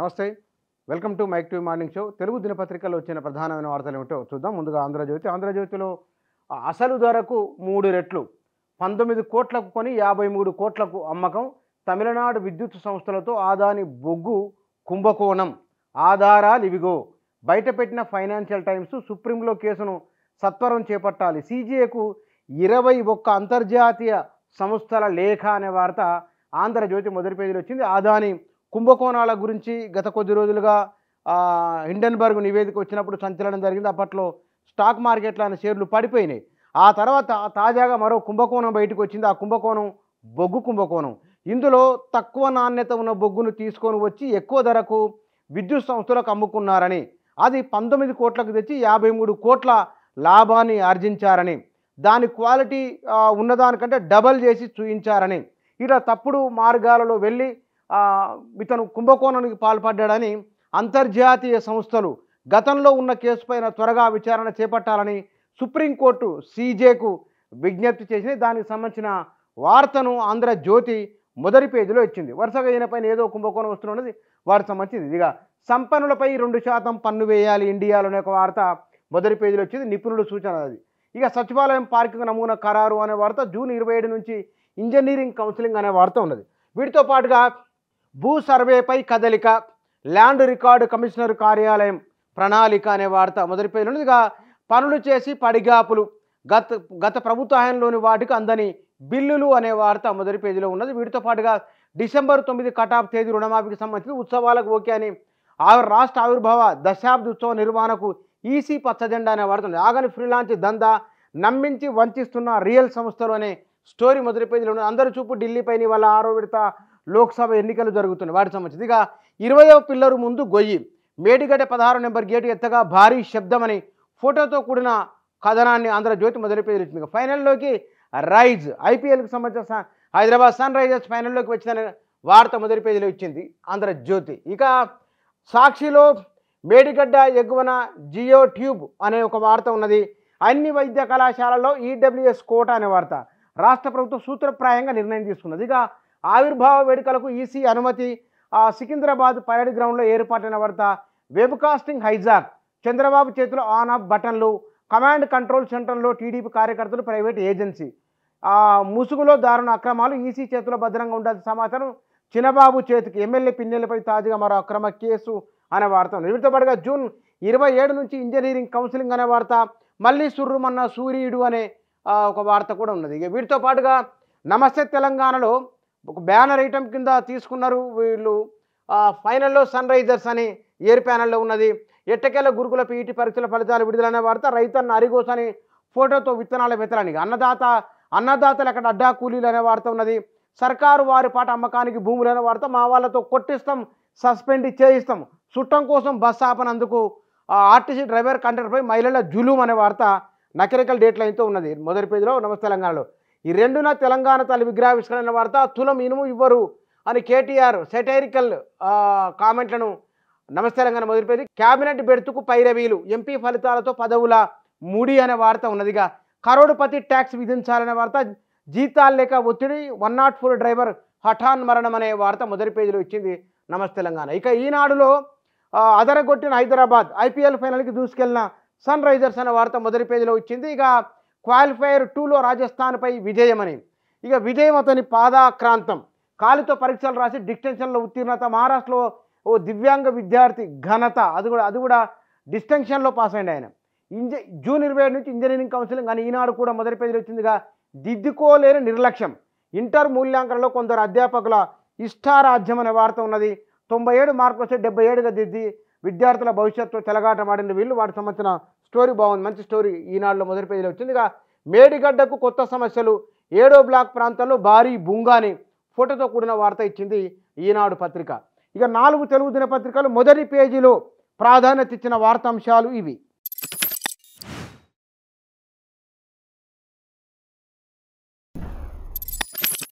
నమస్తే welcome to Mic TV morning show Telugu దినపత్రికలో వచ్చిన ప్రధానమైన వార్తలు ఏమిటో చూద్దాం ముందుగా ఆంధ్రజ్యోతి ఆంధ్రజ్యోతిలో అసలు ధరకు మూడు రెట్లు పంతొమ్మిది కోట్లకు కొని యాభై మూడు కోట్లకు అమ్మకం తమిళనాడు విద్యుత్ సంస్థలతో ఆదాని బొగ్గు కుంభకోణం ఆధారాలు ఇవిగో బయటపెట్టిన ఫైనాన్షియల్ టైమ్స్ సుప్రీంలో కేసును సత్వరం చేపట్టాలి సీజీఏకు ఇరవై ఒక్క అంతర్జాతీయ సంస్థల లేఖ అనే వార్త ఆంధ్రజ్యోతి మొదటి పేజీలో వచ్చింది ఆదాని కుంభకోణాల గురించి గత కొద్ది రోజులుగా హిండెన్బర్గ్ నివేదిక వచ్చినప్పుడు సంచలనం జరిగింది అప్పట్లో స్టాక్ మార్కెట్లో ఆయన షేర్లు పడిపోయినాయి ఆ తర్వాత తాజాగా మరో కుంభకోణం బయటకు వచ్చింది ఆ కుంభకోణం బొగ్గు కుంభకోణం ఇందులో తక్కువ నాణ్యత ఉన్న బొగ్గును తీసుకొని వచ్చి ఎక్కువ ధరకు విద్యుత్ సంస్థలకు అమ్ముకున్నారని అది పంతొమ్మిది కోట్లకు తెచ్చి యాభై మూడు కోట్ల లాభాన్ని ఆర్జించారని దాని క్వాలిటీ ఉన్నదానికంటే డబల్ చేసి చూయించారని ఇలా తప్పుడు మార్గాలలో వెళ్ళి ఇతను కుంభకోణానికి పాల్పడ్డాడని అంతర్జాతీయ సంస్థలు గతంలో ఉన్న కేసు పైన త్వరగా విచారణ చేపట్టాలని సుప్రీంకోర్టు సీజేకు విజ్ఞప్తి చేసి దానికి సంబంధించిన వార్తను ఆంధ్రజ్యోతి మొదటి పేజీలో ఇచ్చింది వరుసగా ఈయనపైన ఏదో కుంభకోణం వస్తున్నది వారికి సంబంధించింది ఇక సంపన్నులపై రెండు శాతం పన్ను వేయాలి ఇండియాలోనే ఒక వార్త మొదటి పేజీలో వచ్చింది నిపుణుల సూచన అది ఇక సచివాలయం పార్కింగ్ నమూనా ఖరారు అనే వార్త జూన్ ఇరవై ఏడు నుంచి ఇంజనీరింగ్ కౌన్సిలింగ్ అనే వార్త ఉన్నది వీటితో పాటుగా భూ సర్వేపై కదలిక ల్యాండ్ రికార్డు కమిషనర్ కార్యాలయం ప్రణాళిక అనే వార్త మొదటి పేరు పనులు చేసి పడిగాపులు గత గత ప్రభుత్వ హయాంలోని వాటికి అందని బిల్లులు అనే వార్త మొదటి పేజీలో ఉన్నది వీటితో పాటుగా డిసెంబర్ తొమ్మిది కటాఫ్ తేదీ రుణమాఫీకి సంబంధించి ఉత్సవాలకు ఓకే అని రాష్ట్ర ఆవిర్భావ దశాబ్ది ఉత్సవ నిర్వహణకు ఈసీ పచ్చజెండా అనే వార్త ఉంది ఆగని ఫ్రీలాంచ్ దందా నమ్మించి వంచిస్తున్న రియల్ సంస్థలు అనే స్టోరీ మొదటి పేజీలో ఉన్నది అందరి చూపు ఢిల్లీపై వాళ్ళ ఆరో విడత లోక్సభ ఎన్నికలు జరుగుతున్నాయి వాటికి సంబంధించి ఇక ఇరవయవ పిల్లరు ముందు గొయ్యి మేడిగడ్డ పదహారు నెంబర్ గేటు ఎత్తగా భారీ శబ్దమని ఫోటోతో కూడిన కథనాన్ని ఆంధ్రజ్యోతి మొదలుపెట్టింది ఫైనల్లోకి రైజ్ ఐపీఎల్కి సంబంధించిన హైదరాబాద్ సన్ రైజర్స్ ఫైనల్లోకి వచ్చిన వార్త మొదటి పేజీలో ఇచ్చింది ఆంధ్రజ్యోతి ఇక సాక్షిలో మేడిగడ్డ ఎగువన జియో ట్యూబ్ అనే ఒక వార్త ఉన్నది అన్ని వైద్య కళాశాలలో ఈడబ్ల్యూఎస్ కోట అనే వార్త రాష్ట్ర ప్రభుత్వం సూత్రప్రాయంగా నిర్ణయం తీసుకున్నది ఇక ఆవిర్భావ వేడుకలకు ఈసీ అనుమతి సికింద్రాబాద్ పరేడ్ గ్రౌండ్లో ఏర్పాటైన వార్త వెబ్కాస్టింగ్ హైజాక్ చంద్రబాబు చేతిలో ఆన్ ఆఫ్ బటన్లు కమాండ్ కంట్రోల్ సెంటర్లో టీడీపీ కార్యకర్తలు ప్రైవేట్ ఏజెన్సీ ముసుగులో దారుణ అక్రమాలు ఈసీ చేతిలో భద్రంగా ఉండాల్సిన సమాచారం చిన్నబాబు చేతికి ఎమ్మెల్యే పిన్నెలపై తాజాగా మరో అక్రమ కేసు అనే వార్త వీటితో పాటుగా జూన్ ఇరవై ఏడు నుంచి ఇంజనీరింగ్ కౌన్సిలింగ్ అనే వార్త మళ్ళీ సుర్రుమన్న సూర్యుడు అనే ఒక వార్త కూడా ఉన్నది ఇక వీటితో పాటుగా నమస్తే తెలంగాణలో ఒక బ్యానర్ ఐటమ్ కింద తీసుకున్నారు వీళ్ళు ఫైనల్లో సన్ రైజర్స్ అని ఎయిర్ ప్యానల్లో ఉన్నది ఎట్టకేల గురుకుల పీఈటీ పరీక్షల ఫలితాలు విడుదలనే వార్త రైతన్న అరిగోసని ఫోటోతో విత్తనాల విత్తనానికి అన్నదాత అన్నదాతలు ఎక్కడ అడ్డా కూలీలు అనే వార్త ఉన్నది సర్కారు వారి పాట అమ్మకానికి భూములు అనే వార్త మా వాళ్ళతో కొట్టిస్తాం సస్పెండ్ చేయిస్తాం చుట్టం కోసం బస్ ఆపనందుకు ఆర్టీసీ డ్రైవర్ కండక్టర్పై మహిళల జులుం అనే వార్త నకరికల్ డేట్ ఉన్నది మొదటి పేజీలో నమస్తే తెలంగాణలో ఈ రెండున తెలంగాణ తల్లి విగ్రహావిష్కరణ వార్త తులం ఇనుము ఇవ్వరు అని కేటీఆర్ సెటైరికల్ కామెంట్లను నమస్తే తెలంగాణ మొదలుపెట్టి క్యాబినెట్ బెర్తుకు పైరవీలు ఎంపీ ఫలితాలతో పదవుల ముడి అనే వార్త ఉన్నదిగా కరోడుపతి ట్యాక్స్ విధించాలనే వార్త జీతాలు లేక ఒత్తిడి వన్ నాట్ ఫోర్ డ్రైవర్ హఠాన్ మరణం అనే వార్త మొదటి పేజీలో ఇచ్చింది నమస్తే తెలంగాణ ఇక ఈనాడులో అదరగొట్టిన హైదరాబాద్ ఐపీఎల్ ఫైనల్కి దూసుకెళ్లిన సన్ రైజర్స్ అనే వార్త మొదటి పేజీలో ఇచ్చింది ఇక క్వాలిఫైయర్ టూలో రాజస్థాన్పై విజయమని ఇక విజయం అతని పాదాక్రాంతం కాలితో పరీక్షలు రాసి డిస్టెన్షన్లో ఉత్తీర్ణత మహారాష్ట్రలో ఓ దివ్యాంగ విద్యార్థి ఘనత అది కూడా అది కూడా డిస్టెన్షన్లో పాస్ అయింది ఆయన ఇంజ జూన్ ఇరవై ఏడు నుంచి ఇంజనీరింగ్ కౌన్సిలింగ్ కానీ ఈనాడు కూడా మొదటి పేజీలో వచ్చిందిగా దిద్దుకోలేని నిర్లక్ష్యం ఇంటర్ మూల్యాంకనంలో కొందరు అధ్యాపకుల ఇష్టారాజ్యం అనే వార్త ఉన్నది తొంభై ఏడు మార్కులు వస్తే డెబ్బై ఏడుగా దిద్ది విద్యార్థుల భవిష్యత్తు తెలగాటమాడిన వీళ్ళు వాటికి సంబంధించిన స్టోరీ బాగుంది మంచి స్టోరీ ఈనాడులో మొదటి పేజీలో వచ్చింది ఇక మేడిగడ్డకు కొత్త సమస్యలు ఏడో బ్లాక్ ప్రాంతంలో భారీ బుంగాని ఫోటోతో కూడిన వార్త ఇచ్చింది ఈనాడు పత్రిక ఇక నాలుగు తెలుగు దినపత్రికలు మొదటి పేజీలో ప్రాధాన్యత ఇచ్చిన వార్తాంశాలు ఇవి